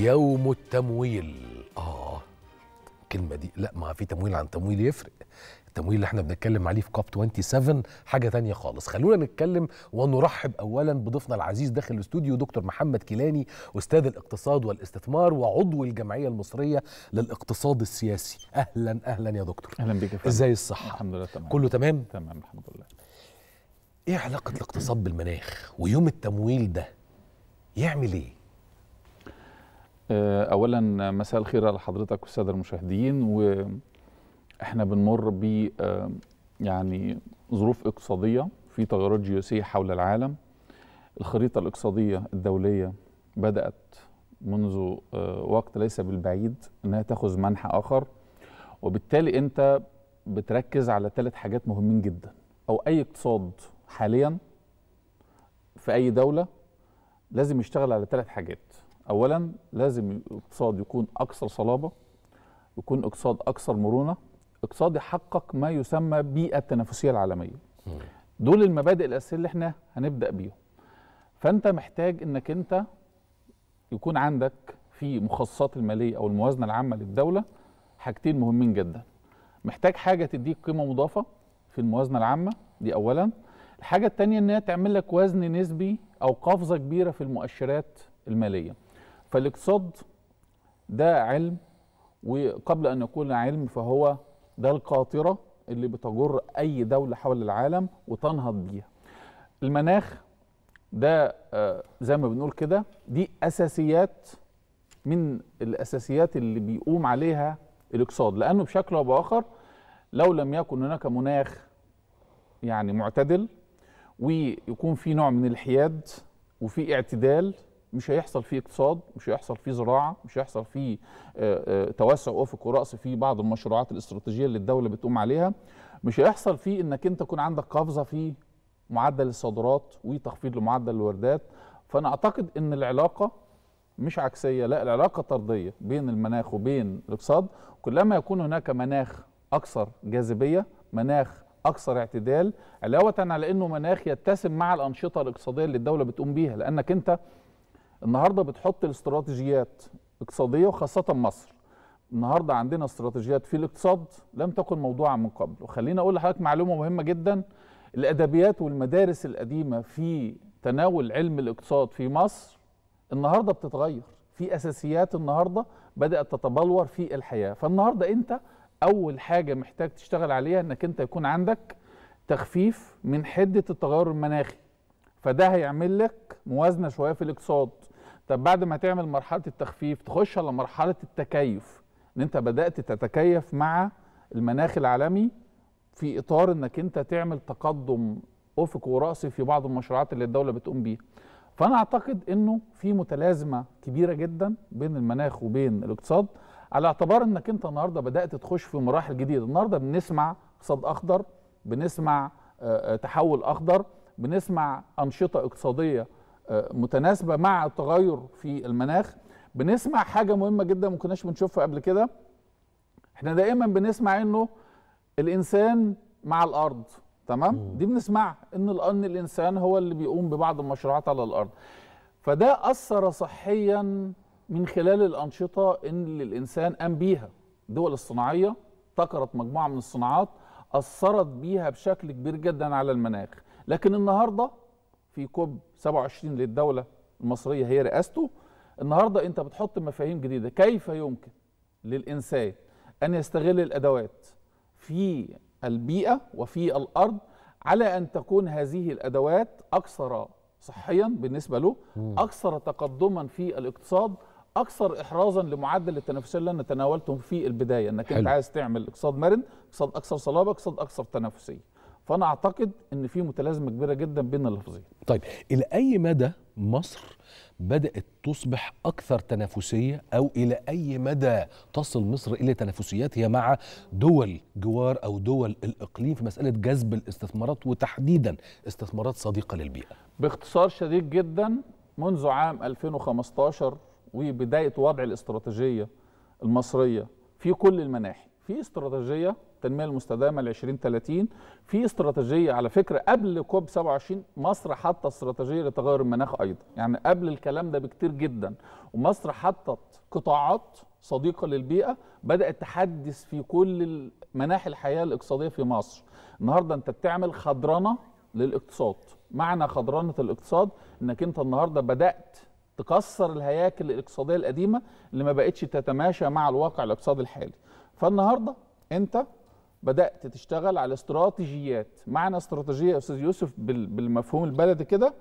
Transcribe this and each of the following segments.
يوم التمويل اه الكلمه دي لا ما في تمويل عن تمويل يفرق التمويل اللي احنا بنتكلم عليه في كاب 27 حاجه تانية خالص خلونا نتكلم ونرحب اولا بضيفنا العزيز داخل الاستوديو دكتور محمد كيلاني استاذ الاقتصاد والاستثمار وعضو الجمعيه المصريه للاقتصاد السياسي اهلا اهلا يا دكتور اهلا بك فهم. ازاي الصحه الحمد لله تمام كله تمام تمام الحمد لله ايه علاقه الاقتصاد بالمناخ ويوم التمويل ده يعمل ايه آه، اولا مساء الخير على حضرتك والساده المشاهدين واحنا بنمر ب آه، يعني ظروف اقتصاديه في تغيرات جيوسيه حول العالم الخريطه الاقتصاديه الدوليه بدات منذ آه، وقت ليس بالبعيد انها تاخذ منحى اخر وبالتالي انت بتركز على ثلاث حاجات مهمين جدا او اي اقتصاد حاليا في اي دوله لازم يشتغل على ثلاث حاجات اولا لازم الاقتصاد يكون اكثر صلابه يكون اقتصاد اكثر مرونه اقتصاد يحقق ما يسمى بيئه التنافسيه العالميه دول المبادئ الاساسيه اللي احنا هنبدا بيهم فانت محتاج انك انت يكون عندك في مخصصات الماليه او الموازنه العامه للدوله حاجتين مهمين جدا محتاج حاجه تديك قيمه مضافه في الموازنه العامه دي اولا الحاجه الثانيه ان هي تعمل لك وزن نسبي او قفزه كبيره في المؤشرات الماليه فالاقتصاد ده علم وقبل أن يكون علم فهو ده القاطرة اللي بتجر أي دولة حول العالم وتنهض بيها المناخ ده آه، زي ما بنقول كده دي أساسيات من الأساسيات اللي بيقوم عليها الاقتصاد لأنه بشكل أو بآخر لو لم يكن هناك مناخ يعني معتدل ويكون في نوع من الحياد وفي اعتدال مش هيحصل فيه اقتصاد مش هيحصل فيه زراعه مش هيحصل فيه آه، آه، توسع افق ورأس في بعض المشروعات الاستراتيجيه اللي الدوله بتقوم عليها مش هيحصل فيه انك انت تكون عندك قفزه في معدل الصادرات وتخفيض لمعدل الواردات فانا اعتقد ان العلاقه مش عكسيه لا العلاقه طرديه بين المناخ وبين الاقتصاد كلما يكون هناك مناخ اكثر جاذبيه مناخ اكثر اعتدال علاوه على انه مناخ يتسم مع الانشطه الاقتصاديه اللي الدوله بتقوم بيها لانك انت النهارده بتحط الاستراتيجيات اقتصاديه وخاصه مصر النهارده عندنا استراتيجيات في الاقتصاد لم تكن موضوعا من قبل وخليني اقول لحضرتك معلومه مهمه جدا الادبيات والمدارس القديمه في تناول علم الاقتصاد في مصر النهارده بتتغير في اساسيات النهارده بدات تتبلور في الحياه فالنهارده انت اول حاجه محتاج تشتغل عليها انك انت يكون عندك تخفيف من حده التغير المناخي فده هيعمل لك موازنه شويه في الاقتصاد طب بعد ما تعمل مرحله التخفيف تخش على مرحله التكيف ان انت بدات تتكيف مع المناخ العالمي في اطار انك انت تعمل تقدم افق وراسي في بعض المشروعات اللي الدوله بتقوم بيها فانا اعتقد انه في متلازمه كبيره جدا بين المناخ وبين الاقتصاد على اعتبار انك انت النهارده بدات تخش في مراحل جديده النهارده بنسمع اقتصاد اخضر بنسمع آه، آه، تحول اخضر بنسمع انشطه اقتصاديه متناسبه مع التغير في المناخ بنسمع حاجه مهمه جدا ما كناش بنشوفها قبل كده احنا دائما بنسمع انه الانسان مع الارض تمام دي بنسمع ان ان الانسان هو اللي بيقوم ببعض المشروعات على الارض فده اثر صحيا من خلال الانشطه اللي الانسان قام بيها الدول الصناعيه ابتكرت مجموعه من الصناعات اثرت بيها بشكل كبير جدا على المناخ لكن النهارده في كوب 27 للدوله المصريه هي رئاسته النهارده انت بتحط مفاهيم جديده كيف يمكن للانسان ان يستغل الادوات في البيئه وفي الارض على ان تكون هذه الادوات اكثر صحيا بالنسبه له اكثر تقدما في الاقتصاد اكثر احرازا لمعدل التنافسيه اللي انا تناولته في البدايه انك حلو. انت عايز تعمل اقتصاد مرن اقتصاد اكثر صلابه اقتصاد اكثر تنافسيه فانا اعتقد ان في متلازمه كبيره جدا بين اللفظين طيب الى اي مدى مصر بدات تصبح اكثر تنافسيه او الى اي مدى تصل مصر الى تنافسياتها مع دول جوار او دول الاقليم في مساله جذب الاستثمارات وتحديدا استثمارات صديقه للبيئه باختصار شديد جدا منذ عام 2015 وبدايه وضع الاستراتيجيه المصريه في كل المناحي في استراتيجيه التنميه المستدامه ل 2030 في استراتيجيه على فكره قبل كوب 27 مصر حاطه استراتيجيه لتغير المناخ ايضا يعني قبل الكلام ده بكتير جدا ومصر حطت قطاعات صديقه للبيئه بدات تحدث في كل مناحي الحياه الاقتصاديه في مصر النهارده انت بتعمل خضرنه للاقتصاد معنى خضرنه الاقتصاد انك انت النهارده بدات تكسر الهياكل الاقتصاديه القديمه اللي ما بقتش تتماشى مع الواقع الاقتصادي الحالي فالنهارده انت بدات تشتغل على استراتيجيات معنى استراتيجيه يا استاذ يوسف بالمفهوم البلدي كده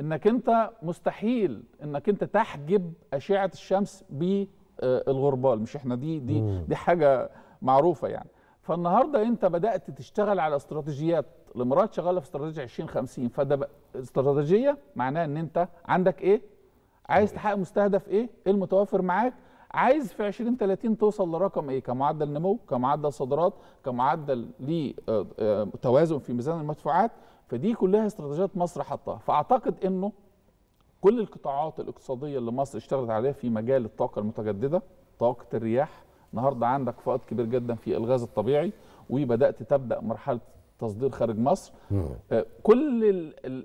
انك انت مستحيل انك انت تحجب اشعه الشمس بالغربال آه، مش احنا دي دي دي حاجه معروفه يعني فالنهارده انت بدات تشتغل على استراتيجيات الامارات شغاله في استراتيجيه 2050 فده استراتيجيه معناها ان انت عندك ايه عايز تحقق مستهدف ايه ايه المتوافر معاك عايز في 20 30 توصل لرقم ايه كمعدل نمو كمعدل صادرات كمعدل لتوازن آه، آه، في ميزان المدفوعات فدي كلها استراتيجيات مصر حطها فاعتقد انه كل القطاعات الاقتصاديه اللي مصر اشتغلت عليها في مجال الطاقه المتجدده طاقه الرياح النهارده عندك فائض كبير جدا في الغاز الطبيعي وبدات تبدا مرحله تصدير خارج مصر آه، كل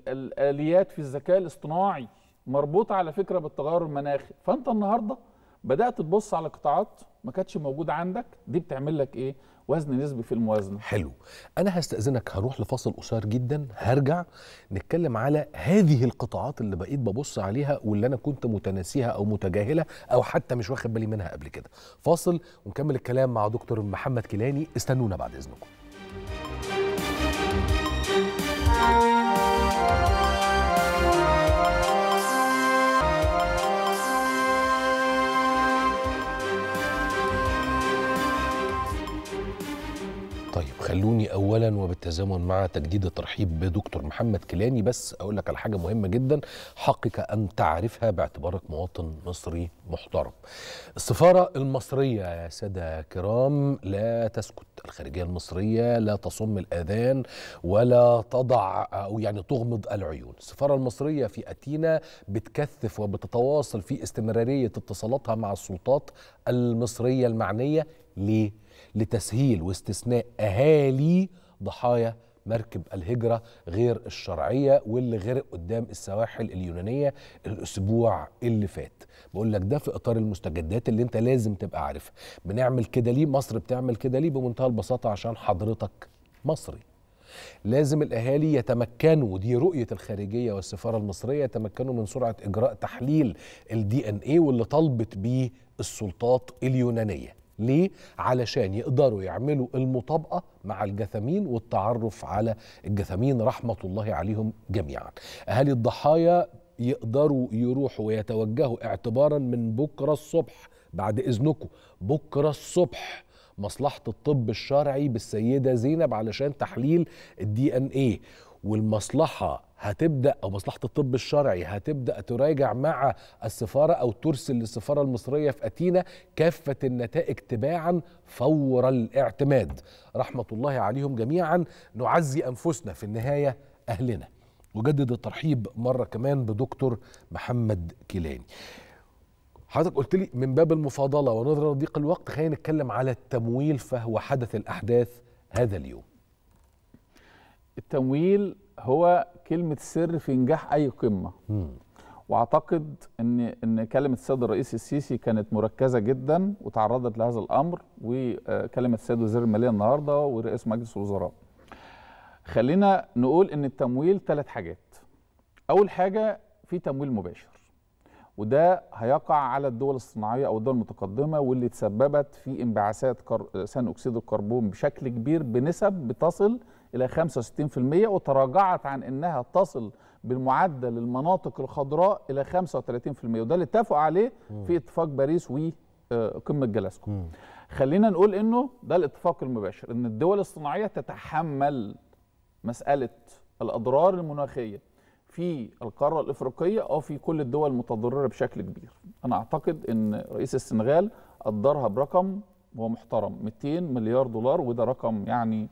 الاليات في الذكاء الاصطناعي مربوطه على فكره بالتغير المناخي فانت النهارده بدات تبص على قطاعات ما كانتش موجوده عندك دي بتعمل لك ايه وزن نسبي في الموازنه حلو انا هستاذنك هروح لفاصل قصير جدا هرجع نتكلم على هذه القطاعات اللي بقيت ببص عليها واللي انا كنت متناسيها او متجاهله او حتى مش واخد بالي منها قبل كده فاصل ونكمل الكلام مع دكتور محمد كيلاني استنونا بعد اذنكم خلوني اولا وبالتزامن مع تجديد الترحيب بدكتور محمد كيلاني بس اقول لك على حاجه مهمه جدا حقك ان تعرفها باعتبارك مواطن مصري محترم. السفاره المصريه يا ساده كرام لا تسكت، الخارجيه المصريه لا تصم الاذان ولا تضع او يعني تغمض العيون. السفاره المصريه في اتينا بتكثف وبتتواصل في استمراريه اتصالاتها مع السلطات المصريه المعنيه ليه؟ لتسهيل واستثناء أهالي ضحايا مركب الهجرة غير الشرعية واللي غرق قدام السواحل اليونانية الأسبوع اللي فات بقول لك ده في إطار المستجدات اللي أنت لازم تبقى عارفها بنعمل كده ليه مصر بتعمل كده ليه بمنتهى البساطة عشان حضرتك مصري لازم الأهالي يتمكنوا ودي رؤية الخارجية والسفارة المصرية يتمكنوا من سرعة إجراء تحليل الدي ان ايه واللي طالبت بيه السلطات اليونانية ليه؟ علشان يقدروا يعملوا المطابقة مع الجثمين والتعرف على الجثمين رحمة الله عليهم جميعا أهالي الضحايا يقدروا يروحوا ويتوجهوا اعتبارا من بكرة الصبح بعد إذنكم بكرة الصبح مصلحة الطب الشرعي بالسيدة زينب علشان تحليل الدي ان ايه والمصلحة هتبدا او مصلحه الطب الشرعي هتبدا تراجع مع السفاره او ترسل للسفاره المصريه في اتينا كافه النتائج تباعا فور الاعتماد رحمه الله عليهم جميعا نعزي انفسنا في النهايه اهلنا وجدد الترحيب مره كمان بدكتور محمد كيلاني حضرتك قلت لي من باب المفاضله ونظرا لضيق الوقت خلينا نتكلم على التمويل فهو حدث الاحداث هذا اليوم التمويل هو كلمه السر في نجاح اي قمه مم. واعتقد ان ان كلمه السيد الرئيس السيسي كانت مركزه جدا وتعرضت لهذا الامر وكلمه السيد وزير الماليه النهارده ورئيس مجلس الوزراء. خلينا نقول ان التمويل ثلاث حاجات. اول حاجه في تمويل مباشر وده هيقع على الدول الصناعيه او الدول المتقدمه واللي تسببت في انبعاثات ثاني كر... اكسيد الكربون بشكل كبير بنسب بتصل إلى 65% وتراجعت عن أنها تصل بالمعدل المناطق الخضراء إلى 35% وده اللي اتفقوا عليه في اتفاق باريس وقمة آه، جلاسكو خلينا نقول أنه ده الاتفاق المباشر أن الدول الصناعية تتحمل مسألة الأضرار المناخية في القارة الإفريقية أو في كل الدول المتضررة بشكل كبير أنا أعتقد أن رئيس السنغال قدرها برقم هو محترم 200 مليار دولار وده رقم يعني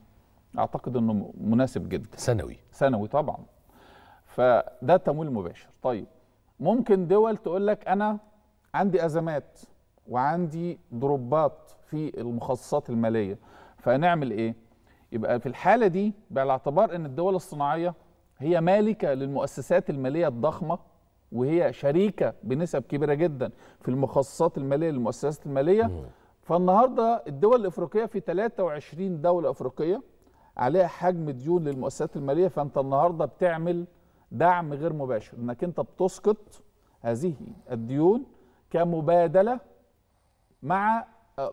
اعتقد انه مناسب جدا سنوي سنوي طبعا فده تمويل مباشر طيب ممكن دول تقول لك انا عندي ازمات وعندي ضربات في المخصصات الماليه فنعمل ايه يبقى في الحاله دي باعتبار ان الدول الصناعيه هي مالكه للمؤسسات الماليه الضخمه وهي شريكه بنسب كبيره جدا في المخصصات الماليه للمؤسسات الماليه فالنهارده الدول الافريقيه في 23 دوله افريقيه عليها حجم ديون للمؤسسات الماليه فانت النهارده بتعمل دعم غير مباشر انك انت بتسقط هذه الديون كمبادله مع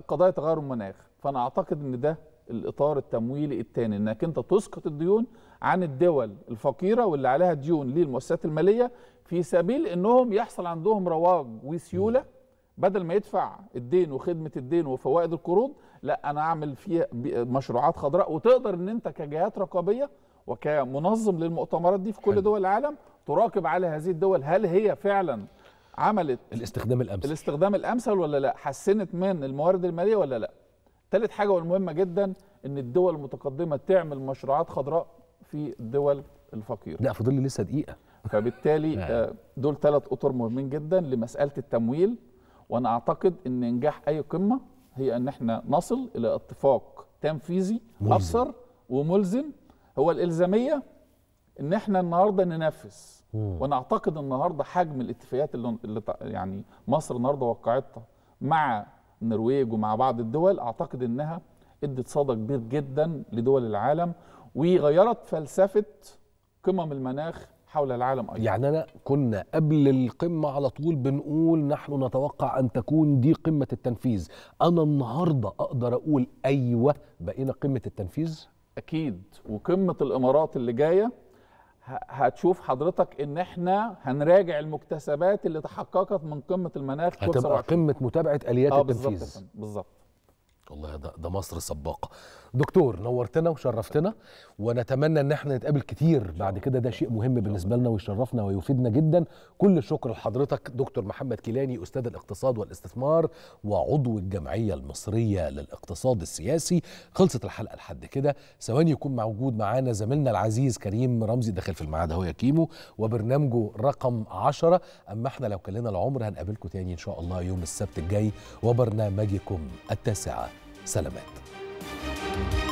قضايا تغير المناخ فانا اعتقد ان ده الاطار التمويلي الثاني انك انت تسقط الديون عن الدول الفقيره واللي عليها ديون للمؤسسات الماليه في سبيل انهم يحصل عندهم رواج وسيوله بدل ما يدفع الدين وخدمه الدين وفوائد القروض لا انا اعمل فيها مشروعات خضراء وتقدر ان انت كجهات رقابيه وكمنظم للمؤتمرات دي في كل دول العالم تراقب على هذه الدول هل هي فعلا عملت الاستخدام الامثل الاستخدام الامثل ولا لا حسنت من الموارد الماليه ولا لا ثالث حاجه والمهمه جدا ان الدول المتقدمه تعمل مشروعات خضراء في الدول الفقيره لا فضل لسه دقيقه فبالتالي آه. آه، دول ثلاث اطر مهمين جدا لمساله التمويل وانا اعتقد ان نجاح اي قمه هي ان احنا نصل الى اتفاق تنفيذي ابصر وملزم هو الالزاميه ان احنا النهارده ننفذ وانا اعتقد النهارده حجم الاتفاقيات اللي, اللي يعني مصر النهارده وقعتها مع النرويج ومع بعض الدول اعتقد انها ادت صدى كبير جدا لدول العالم وغيرت فلسفه قمم المناخ حول العالم أيضا يعني أنا كنا قبل القمة على طول بنقول نحن نتوقع أن تكون دي قمة التنفيذ أنا النهاردة أقدر أقول أيوة بقينا قمة التنفيذ أكيد وقمة الإمارات اللي جاية هتشوف حضرتك ان احنا هنراجع المكتسبات اللي تحققت من قمه المناخ هتبقى قمه متابعه اليات آه التنفيذ بالظبط والله ده, ده مصر سباقه دكتور نورتنا وشرفتنا ونتمنى ان احنا نتقابل كتير بعد كده ده شيء مهم بالنسبه لنا ويشرفنا ويفيدنا جدا كل الشكر لحضرتك دكتور محمد كيلاني استاذ الاقتصاد والاستثمار وعضو الجمعيه المصريه للاقتصاد السياسي خلصت الحلقه لحد كده ثواني يكون موجود معانا زميلنا العزيز كريم رمزي داخل في الميعاد اهو يا كيمو وبرنامجه رقم 10 اما احنا لو كلنا العمر هنقابلكم تاني ان شاء الله يوم السبت الجاي وبرنامجكم التاسعه سلامات